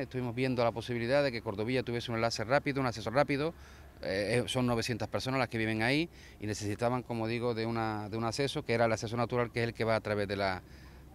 Estuvimos viendo la posibilidad de que Cordovilla tuviese un enlace rápido, un acceso rápido. Eh, eh, son 900 personas las que viven ahí y necesitaban, como digo, de, una, de un acceso que era el acceso natural, que es el que va a través de, la,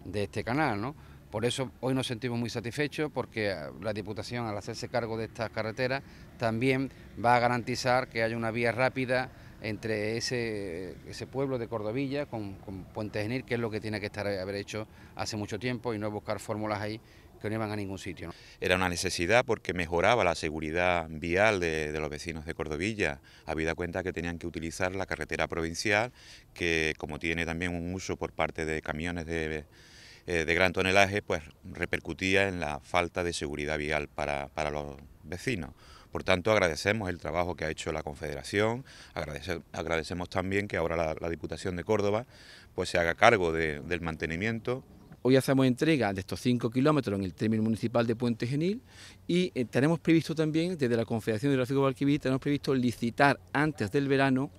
de este canal. ¿no? Por eso hoy nos sentimos muy satisfechos porque eh, la Diputación, al hacerse cargo de estas carreteras, también va a garantizar que haya una vía rápida entre ese, ese pueblo de Cordovilla con, con Puente Genil, que es lo que tiene que estar haber hecho hace mucho tiempo y no buscar fórmulas ahí que no iban a ningún sitio. Era una necesidad porque mejoraba la seguridad vial de, los vecinos de Cordovilla, habida cuenta que tenían que utilizar la carretera provincial, que como tiene también un uso por parte de camiones de, eh, gran tonelaje, pues repercutía en la falta de seguridad vial para, los vecinos. Por tanto, agradecemos el trabajo que ha hecho la Confederación, agradecemos también que ahora la, Diputación de Córdoba pues, se haga cargo del mantenimiento Hoy hacemos entrega de estos 5 kilómetros en el término municipal de Puente Genil y eh, tenemos previsto también, desde la Confederación Hidrográfica de Valquivir, tenemos previsto licitar antes del verano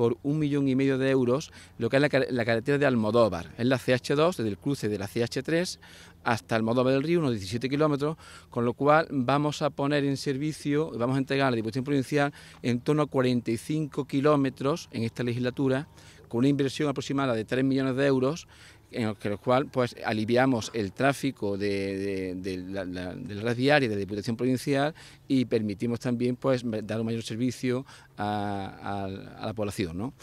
por un millón y medio de euros lo que es la, carretera de Almodóvar. Es la CH2, desde el cruce de la CH3 hasta Almodóvar del Río, unos 17 kilómetros, con lo cual vamos a poner en servicio, vamos a entregar a la Diputación Provincial en torno a 45 kilómetros en esta legislatura, con una inversión aproximada de 3 millones de euros en lo cual pues aliviamos el tráfico de, la, red diaria de la Diputación Provincial y permitimos también pues dar un mayor servicio a la población. ¿no?